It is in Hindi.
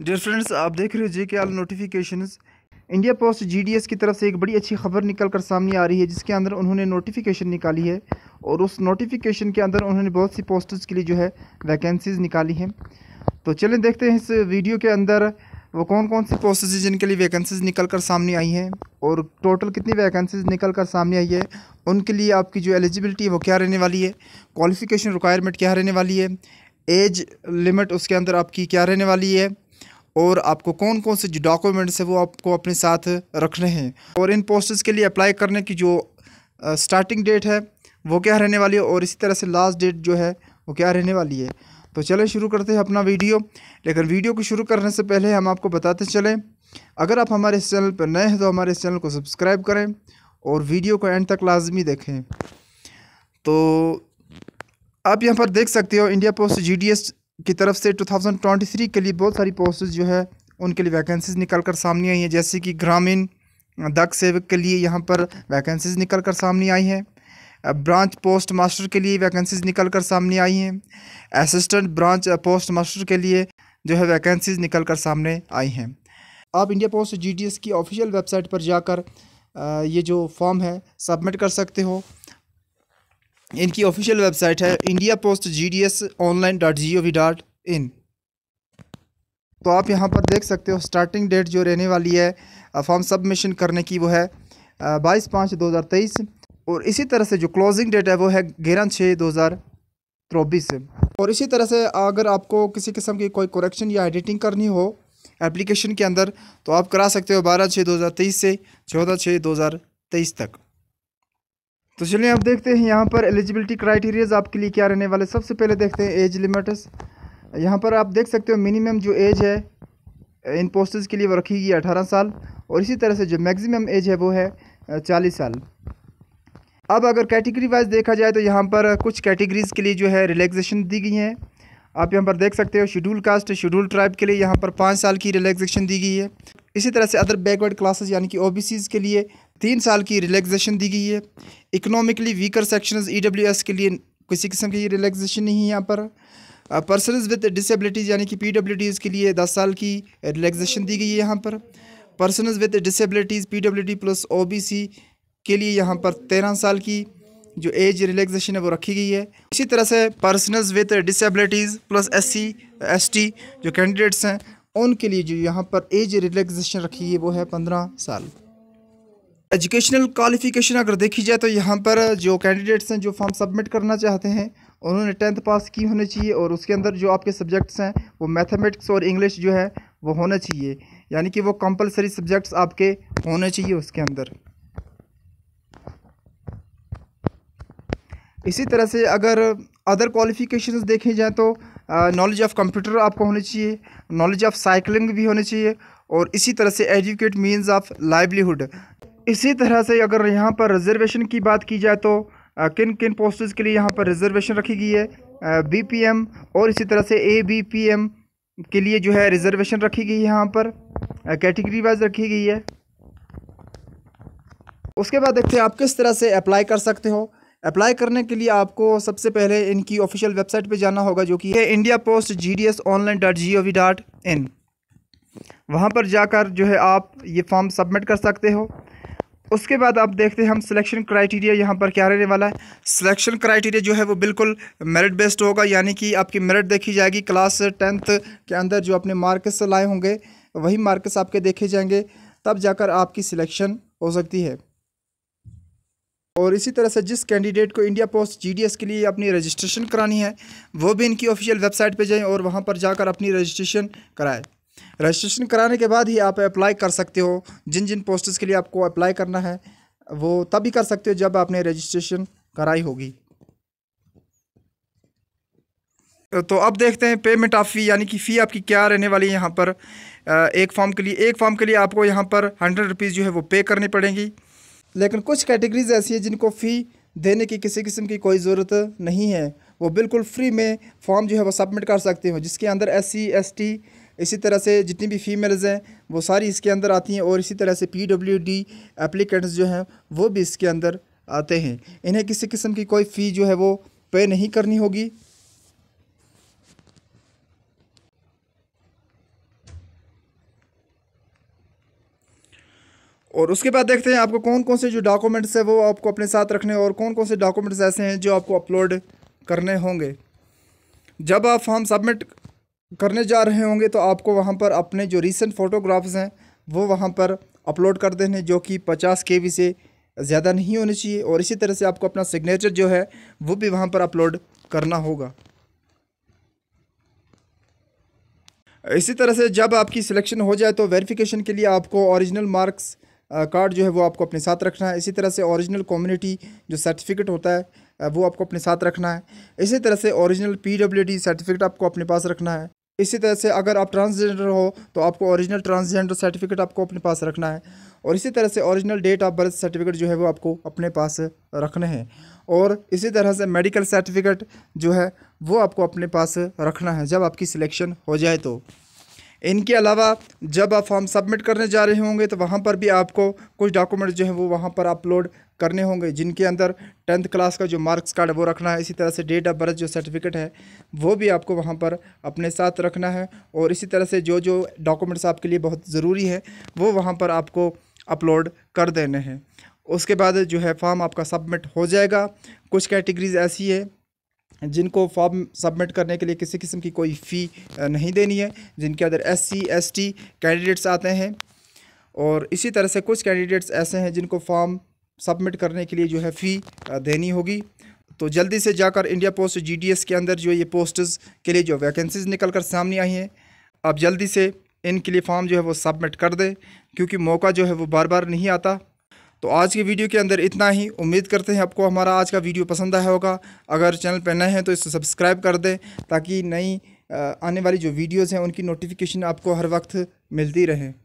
डियर फ्रेंड्स आप देख रहे हो J K all notification India post GDS की तरफ से एक बड़ी अच्छी खबर निकल कर सामने आ रही है जिसके अंदर उन्होंने नोटिफिकेशन निकाली है और उस नोटिफिकेशन के अंदर उन्होंने बहुत सी पोस्टर्स के लिए जो है वैकेंसीज़ निकाली हैं तो चलें देखते हैं इस वीडियो के अंदर वो कौन कौन सी पोस्ट हैं जिनके लिए वैकेंसीज निकल कर सामने आई हैं और टोटल कितनी वैकेंसीज निकल कर सामने आई है उनके लिए आपकी जो एलिजिबिलिटी है वो क्या रहने वाली है क्वालिफिकेशन रिक्वायरमेंट क्या रहने वाली है एज लिमिट उसके अंदर आपकी क्या रहने वाली है और आपको कौन कौन से जो डॉक्यूमेंट्स हैं वो आपको अपने साथ रखने हैं और इन पोस्टर्स के लिए अप्लाई करने की जो स्टार्टिंग डेट है वो क्या रहने वाली है और इसी तरह से लास्ट डेट जो है वो क्या रहने वाली है तो चलें शुरू करते हैं अपना वीडियो लेकिन वीडियो को शुरू करने से पहले हम आपको बताते चलें अगर आप हमारे इस चैनल पर नए हैं तो हमारे इस चैनल को सब्सक्राइब करें और वीडियो को एंड तक लाजमी देखें तो आप यहाँ पर देख सकते हो इंडिया पोस्ट जी की तरफ से 2023 के लिए बहुत सारी पोस्ट जो है उनके लिए वैकेंसीज निकल कर सामने आई हैं जैसे कि ग्रामीण डाक सेवक के लिए यहाँ पर वैकेंसीज निकल कर सामने आई हैं ब्रांच पोस्ट मास्टर के लिए वैकेंसीज निकल कर सामने आई हैं असिस्टेंट ब्रांच पोस्ट मास्टर के लिए जो है वैकेंसीज निकल कर सामने आई हैं आप इंडिया पोस्ट जी की ऑफिशियल वेबसाइट पर जाकर ये जो फॉर्म है सबमिट कर सकते हो इनकी ऑफिशियल वेबसाइट है India post G D S online dot G O V dot in तो आप यहाँ पर देख सकते हो स्टार्टिंग डेट जो रहने वाली है फॉर्म सबमिशन करने की वो है बाईस पाँच दो हज़ार तेईस और इसी तरह से जो क्लोजिंग डेट है वो है ग्यारह छः दो हज़ार चौबीस और इसी तरह से अगर आपको किसी किस्म की कोई करेक्शन या एडिटिंग करनी हो एप्लीकेशन के अंदर तो आप करा सकते हो बारह छः दो हज़ार तेईस से चौदह छः दो हज़ार तेईस तक तो चलिए आप देखते हैं यहाँ पर एलिजिबिलिटी क्राइटेरियाज आपके लिए क्या रहने वाले सबसे पहले देखते हैं एज लिमिट्स यहाँ पर आप देख सकते हो मिनिमम जो एज है इन पोस्टर्स के लिए वो रखी गई अठारह साल और इसी तरह से जो मैक्सिमम एज है वो है चालीस साल अब अगर कैटेगरी वाइज देखा जाए तो यहाँ पर कुछ कैटेगरीज़ के लिए जो है रिलैक्सेशन दी गई हैं आप यहाँ पर देख सकते हो शेड्यूल कास्ट शेड्यूल ट्राइब के लिए यहाँ पर पाँच साल की रिलैक्सेशन दी गई है इसी तरह से अदर बैकवर्ड क्लासेस यानी कि ओ के लिए तीन साल की रिलैक्सेशन दी गई है इकोनॉमिकली वीकर सेक्शंस ईडब्ल्यूएस के लिए किसी किस्म की रिलैक्सेशन नहीं है यहाँ पर पर्सनज विद डिसेबिलिटीज़ यानी कि डीज़ के लिए दस साल की रिलैक्सेशन दी गई है यहाँ पर persons with disabilities D plus C के लिए यहाँ पर तेरह साल की जो एज रिलैक्सेशन है वो रखी गई है इसी तरह से persons with disabilities plus SC ST जो कैंडिडेट्स हैं उनके लिए जो यहाँ पर एज रिलैक्सेशन रखी है वो है पंद्रह साल एजुकेशनल क्वालिफ़िकेशन अगर देखी जाए तो यहाँ पर जो कैंडिडेट्स हैं जो फॉर्म सबमिट करना चाहते हैं उन्होंने टेंथ पास की होनी चाहिए और उसके अंदर जो आपके सब्जेक्ट्स हैं वो मैथमेटिक्स और इंग्लिश जो है वो होना चाहिए यानी कि वो कंपलसरी सब्जेक्ट्स आपके होने चाहिए उसके अंदर इसी तरह से अगर अदर क्वालिफ़िकेशन देखे जाएँ तो नॉलेज ऑफ़ कंप्यूटर आपको होनी चाहिए नॉलेज ऑफ़ साइकिलिंग भी होनी चाहिए और इसी तरह से एजुकेट मीन्स ऑफ लाइवलीहुड इसी तरह से अगर यहाँ पर रिजर्वेशन की बात की जाए तो किन किन पोस्टर्स के लिए यहाँ पर रिजर्वेशन रखी गई है बी और इसी तरह से ए बी पी एम के लिए जो है रिजर्वेशन रखी गई है यहाँ पर कैटेगरी वाइज रखी गई है उसके बाद देखते हैं आप किस तरह से अप्लाई कर सकते हो अप्लाई करने के लिए आपको सबसे पहले इनकी ऑफिशियल वेबसाइट पे जाना होगा जो कि है India post G D S online dot G O V dot in वहाँ पर जाकर जो है आप ये फॉर्म सबमिट कर सकते हो उसके बाद आप देखते हैं हम सिलेक्शन क्राइटेरिया यहाँ पर क्या रहने वाला है सिलेक्शन क्राइटेरिया जो है वो बिल्कुल मेरिट बेस्ड होगा यानी कि आपकी मेरिट देखी जाएगी क्लास टेंथ के अंदर जो अपने मार्क्स लाए होंगे वही मार्क्स आपके देखे जाएंगे तब जाकर आपकी सिलेक्शन हो सकती है और इसी तरह से जिस कैंडिडेट को इंडिया पोस्ट जीडीएस के लिए अपनी रजिस्ट्रेशन करानी है वो भी इनकी ऑफिशियल वेबसाइट पे जाएं और वहाँ पर जाकर अपनी रजिस्ट्रेशन कराएं रजिस्ट्रेशन कराने के बाद ही आप अप्लाई कर सकते हो जिन जिन पोस्ट के लिए आपको अप्लाई करना है वो तभी कर सकते हो जब आपने रजिस्ट्रेशन कराई होगी तो अब देखते हैं पेमेंट ऑफ फ़ी यानी कि फ़ी आपकी क्या रहने वाली है यहाँ पर एक फॉर्म के लिए एक फॉर्म के लिए आपको यहाँ पर हंड्रेड रुपीज़ जो है वो पे करनी पड़ेंगी लेकिन कुछ कैटेगरीज ऐसी है जिनको फ़ी देने की किसी किस्म की कोई ज़रूरत नहीं है वो बिल्कुल फ्री में फॉर्म जो है वो सबमिट कर सकते हो जिसके अंदर एस सी एस टी इसी तरह से जितनी भी फीमेल्स हैं वो सारी इसके अंदर आती हैं और इसी तरह से पी डब्ल्यू डी एप्लीकेंट्स जो हैं वो भी इसके अंदर आते हैं इन्हें किसी किस्म की कोई फ़ी जो है वो पे नहीं करनी होगी और उसके बाद देखते हैं आपको कौन कौन से जो डॉक्यूमेंट्स हैं वो आपको अपने साथ रखने और कौन कौन से डॉक्यूमेंट्स ऐसे हैं जो आपको अपलोड करने होंगे जब आप फॉर्म सबमिट करने जा रहे होंगे तो आपको वहाँ पर अपने जो रिसेंट फ़ोटोग्राफ्स हैं वो वहाँ पर अपलोड कर देने जो कि पचास के से ज़्यादा नहीं होने चाहिए और इसी तरह से आपको अपना सिग्नेचर जो है वो भी वहाँ पर अपलोड करना होगा इसी तरह से जब आपकी सिलेक्शन हो जाए तो वेरिफिकेशन के लिए आपको ओरिजिनल मार्क्स कार्ड जो है वो आपको अपने साथ रखना है इसी तरह से ओरिजिनल कम्युनिटी जो सर्टिफिकेट होता है वो आपको अपने साथ रखना है इसी तरह से ओरिजिनल पी सर्टिफिकेट आपको अपने पास रखना है इसी तरह से अगर आप ट्रांसजेंडर हो तो आपको ओरिजिनल ट्रांसजेंडर सर्टिफिकेट आपको अपने पास रखना है और इसी तरह से original date of birth certificate जो है वो आपको अपने पास रखने हैं और इसी तरह से मेडिकल सर्टिफिकेट जो है वो आपको अपने पास रखना है जब आपकी सिलेक्शन हो जाए तो इनके अलावा जब आप फॉर्म सबमिट करने जा रहे होंगे तो वहाँ पर भी आपको कुछ डॉक्यूमेंट जो हैं वो वहाँ पर अपलोड करने होंगे जिनके अंदर टेंथ क्लास का जो मार्क्स कार्ड वो रखना है इसी तरह से डेट ऑफ बर्थ जो सर्टिफिकेट है वो भी आपको वहाँ पर अपने साथ रखना है और इसी तरह से जो जो डॉक्यूमेंट्स आपके लिए बहुत ज़रूरी है वो वहाँ पर आपको अपलोड कर देने हैं उसके बाद जो है फॉर्म आपका सबमिट हो जाएगा कुछ कैटेगरीज़ ऐसी है जिनको फॉर्म सबमिट करने के लिए किसी किस्म की कोई फ़ी नहीं देनी है जिनके अंदर S C S T candidates आते हैं और इसी तरह से कुछ कैंडिडेट्स ऐसे हैं जिनको फॉर्म सबमिट करने के लिए जो है फ़ी देनी होगी तो जल्दी से जाकर इंडिया पोस्ट जी के अंदर जो ये पोस्ट्स के लिए जो वैकेंसीज निकल कर सामने आई हैं आप जल्दी से इनके लिए फॉर्म जो है वो सबमिट कर दें क्योंकि मौका जो है वो बार बार नहीं आता तो आज के वीडियो के अंदर इतना ही उम्मीद करते हैं आपको हमारा आज का वीडियो पसंद आया होगा अगर चैनल पर नए हैं तो इसे सब्सक्राइब कर दें ताकि नई आने वाली जो वीडियोज़ हैं उनकी नोटिफिकेशन आपको हर वक्त मिलती रहे